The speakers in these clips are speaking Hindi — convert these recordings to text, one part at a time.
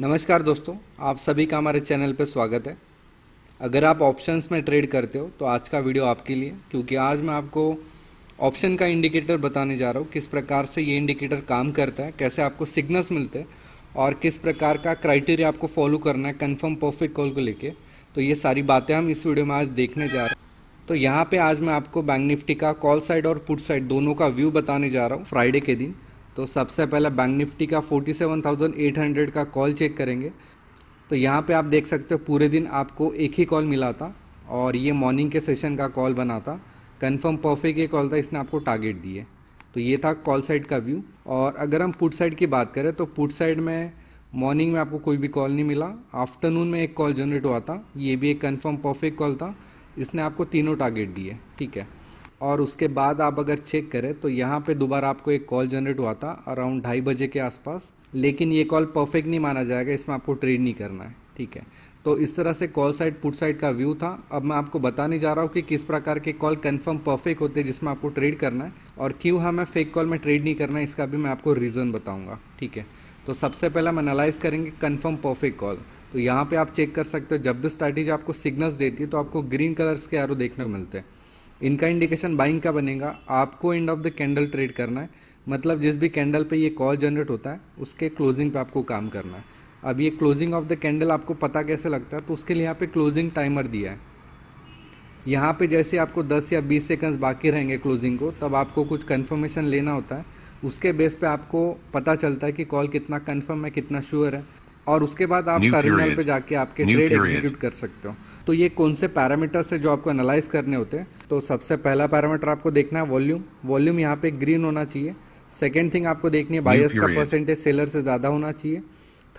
नमस्कार दोस्तों आप सभी का हमारे चैनल पर स्वागत है अगर आप ऑप्शंस में ट्रेड करते हो तो आज का वीडियो आपके लिए क्योंकि आज मैं आपको ऑप्शन का इंडिकेटर बताने जा रहा हूँ किस प्रकार से ये इंडिकेटर काम करता है कैसे आपको सिग्नल्स मिलते हैं और किस प्रकार का क्राइटेरिया आपको फॉलो करना है कन्फर्म परफेक्ट कॉल को लेकर तो ये सारी बातें हम इस वीडियो में आज देखने जा रहे हैं तो यहाँ पे आज मैं आपको बैंक निफ्टी का कॉल साइड और पुट साइड दोनों का व्यू बताने जा रहा हूँ फ्राइडे के दिन तो सबसे पहले बैंक निफ्टी का 47,800 का कॉल चेक करेंगे तो यहाँ पे आप देख सकते हो पूरे दिन आपको एक ही कॉल मिला था और ये मॉर्निंग के सेशन का कॉल बना था कन्फर्म परफेक्ट ये कॉल था इसने आपको टारगेट दिए तो ये था कॉल साइड का व्यू और अगर हम पुट साइड की बात करें तो पुट साइड में मॉर्निंग में आपको कोई भी कॉल नहीं मिला आफ्टरनून में एक कॉल जनरेट हुआ था ये भी एक कंफर्म परफेक्ट कॉल था इसने आपको तीनों टारगेट दिए ठीक है और उसके बाद आप अगर चेक करें तो यहाँ पे दोबारा आपको एक कॉल जनरेट हुआ था अराउंड ढाई बजे के आसपास लेकिन ये कॉल परफेक्ट नहीं माना जाएगा इसमें आपको ट्रेड नहीं करना है ठीक है तो इस तरह से कॉल साइड पुट साइड का व्यू था अब मैं आपको बताने जा रहा हूँ कि किस प्रकार के कॉल कन्फर्म परफेक्ट होते हैं जिसमें आपको ट्रेड करना है और क्यों हमें फेक कॉल में ट्रेड नहीं करना है इसका भी मैं आपको रीज़न बताऊँगा ठीक है तो सबसे पहले हम एनालाइज करेंगे कन्फर्म परफेक्ट कॉल तो यहाँ पर आप चेक कर सकते हो जब भी स्ट्रैटेजी आपको सिग्नल्स देती है तो आपको ग्रीन कलर्स के आरो देखने को मिलते हैं इनका इंडिकेशन बाइंग का बनेगा आपको end of the candle trade करना है मतलब जिस भी कैंडल पे ये कॉल जनरेट होता है उसके क्लोजिंग पे आपको काम करना है अब ये क्लोजिंग ऑफ द कैंडल आपको पता कैसे लगता है तो उसके लिए यहाँ पे क्लोजिंग टाइमर दिया है यहाँ पे जैसे आपको 10 या 20 सेकंड्स बाकी रहेंगे क्लोजिंग को तब आपको कुछ कंफर्मेशन लेना होता है उसके बेस पे आपको पता चलता है कि कॉल कितना कंफर्म है कितना श्योर है और उसके बाद आप टर्मिनल पे जाके आपके ट्रेड एग्जीक्यूट कर सकते हो तो ये कौन से पैरामीटर से जो आपको एनालाइज करने होते हैं तो सबसे पहला पैरामीटर आपको देखना है वॉल्यूम वॉल्यूम यहाँ पे ग्रीन होना चाहिए सेकेंड थिंग आपको देखनी है बायर्स का परसेंटेज सेलर से ज़्यादा होना चाहिए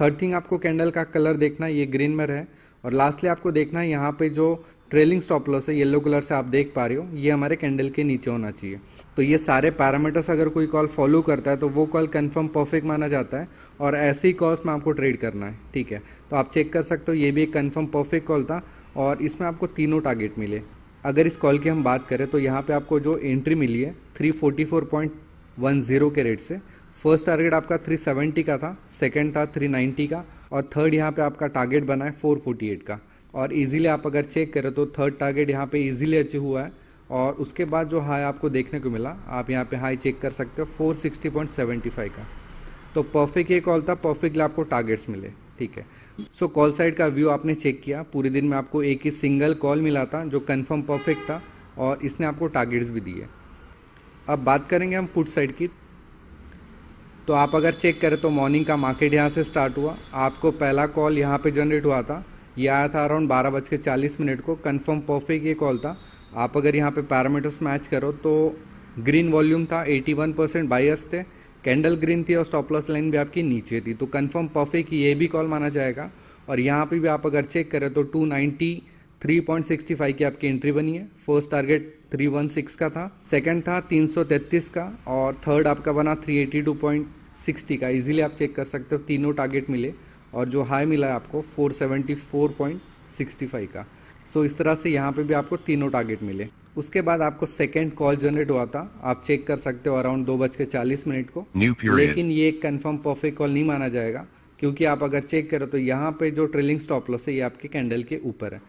थर्ड थिंग आपको कैंडल का कलर देखना है ये ग्रीन में रहे और लास्टली आपको देखना है यहाँ पे जो ट्रेलिंग स्टॉप लॉस है येलो कलर से आप देख पा रहे हो ये हमारे कैंडल के नीचे होना चाहिए तो ये सारे पैरामीटर्स अगर कोई कॉल फॉलो करता है तो वो कॉल कंफर्म परफेक्ट माना जाता है और ऐसे ही कॉल्स में आपको ट्रेड करना है ठीक है तो आप चेक कर सकते हो ये भी एक कन्फर्म परफेक्ट कॉल था और इसमें आपको तीनों टारगेट मिले अगर इस कॉल की हम बात करें तो यहाँ पर आपको जो एंट्री मिली है थ्री के रेट से फर्स्ट टारगेट आपका 370 का था सेकंड था 390 का और थर्ड यहाँ पे आपका टारगेट बना है 448 का और इजीली आप अगर चेक करें तो थर्ड टारगेट यहाँ पे इजीली अचीव हुआ है और उसके बाद जो हाई आपको देखने को मिला आप यहाँ पे हाई चेक कर सकते हो 460.75 का तो परफेक्ट ये कॉल था परफेक्टली आपको टारगेट्स मिले ठीक है सो कॉल साइड का व्यू आपने चेक किया पूरे दिन में आपको एक ही सिंगल कॉल मिला था जो कन्फर्म परफेक्ट था और इसने आपको टारगेट्स भी दिए अब बात करेंगे हम पुट साइड की तो आप अगर चेक करें तो मॉर्निंग का मार्केट यहाँ से स्टार्ट हुआ आपको पहला कॉल यहाँ पे जनरेट हुआ था ये आया था अराउंड बारह बज के चालीस मिनट को कन्फर्म परफेक्ट ये कॉल था आप अगर यहाँ पे पैरामीटर्स मैच करो तो ग्रीन वॉल्यूम था 81 परसेंट बायर्स थे कैंडल ग्रीन थी और स्टॉप लॉस लाइन भी आपकी नीचे थी तो कन्फर्म परफेक्ट ये भी कॉल माना जाएगा और यहाँ पे भी आप अगर चेक करें तो 293.65 की आपकी एंट्री बनी है फर्स्ट टारगेट 316 का था सेकंड था 333 का और थर्ड आपका बना 382.60 का इजीली आप चेक कर सकते हो तीनों टारगेट मिले और जो हाई मिला है आपको 474.65 का सो so, इस तरह से यहाँ पे भी आपको तीनों टारगेट मिले उसके बाद आपको सेकेंड कॉल जनरेट हुआ था आप चेक कर सकते हो अराउंड दो बज के चालीस मिनट को लेकिन ये एक कन्फर्म परफेक्ट कॉल नहीं माना जाएगा क्योंकि आप अगर चेक करो तो यहाँ पे जो ट्रेलिंग स्टॉप लॉस है ये आपके कैंडल के ऊपर है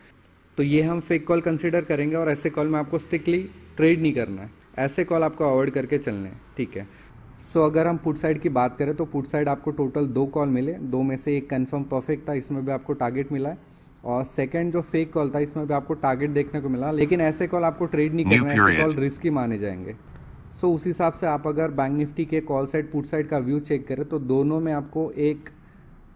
तो ये हम फेक कॉल कंसिडर करेंगे और ऐसे कॉल में आपको स्ट्रिक्टली ट्रेड नहीं करना है ऐसे कॉल आपको अवॉइड करके चलने ठीक है सो so, अगर हम पुट साइड की बात करें तो पुट साइड आपको टोटल दो कॉल मिले दो में से एक कंफर्म परफेक्ट था इसमें भी आपको टारगेट मिला है और सेकंड जो फेक कॉल था इसमें भी आपको टारगेट देखने को मिला लेकिन ऐसे कॉल आपको ट्रेड नहीं करना है ऐसे कॉल रिस्की माने जाएंगे सो so, उस हिसाब से आप अगर बैंक निफ्टी के कॉल साइड पुट साइड का व्यू चेक करें तो दोनों में आपको एक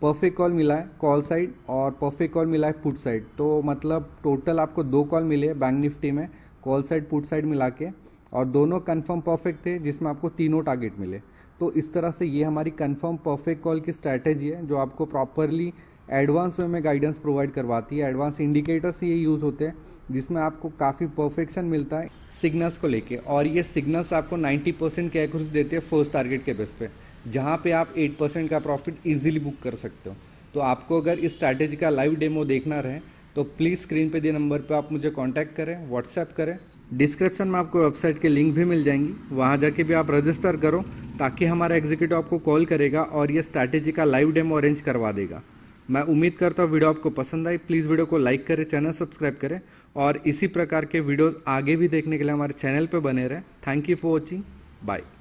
परफेक्ट कॉल मिला है कॉल साइड और परफेक्ट कॉल मिला है पुट साइड तो मतलब टोटल आपको दो कॉल मिले बैंक निफ्टी में कॉल साइड पुट साइड मिला के और दोनों कन्फर्म परफेक्ट थे जिसमें आपको तीनों टारगेट मिले तो इस तरह से ये हमारी कन्फर्म परफेक्ट कॉल की स्ट्रैटेजी है जो आपको प्रॉपरली एडवांस वे में गाइडेंस प्रोवाइड करवाती है एडवांस इंडिकेटर्स ये यूज़ होते हैं जिसमें आपको काफ़ी परफेक्शन मिलता है सिग्नल्स को लेके और ये सिग्नल्स आपको 90 परसेंट के एक्यूरेसी देते हैं फर्स्ट टारगेट के बेस पे जहाँ पे आप 8 परसेंट का प्रॉफिट इजीली बुक कर सकते हो तो आपको अगर इस स्ट्रैटेजी का लाइव डेमो देखना रहे तो प्लीज़ स्क्रीन पे दिए नंबर पर आप मुझे कॉन्टैक्ट करें व्हाट्सएप करें डिस्क्रिप्शन में आपको वेबसाइट के लिंक भी मिल जाएंगी वहाँ जाके भी आप रजिस्टर करो ताकि हमारा एग्जीक्यूटिव आपको कॉल करेगा और ये स्ट्रैटेजी का लाइव डेमो अरेंज करवा देगा मैं उम्मीद करता हूँ वीडियो आपको पसंद आई प्लीज़ वीडियो को लाइक करें चैनल सब्सक्राइब करें और इसी प्रकार के वीडियोज आगे भी देखने के लिए हमारे चैनल पर बने रहें thank you for watching bye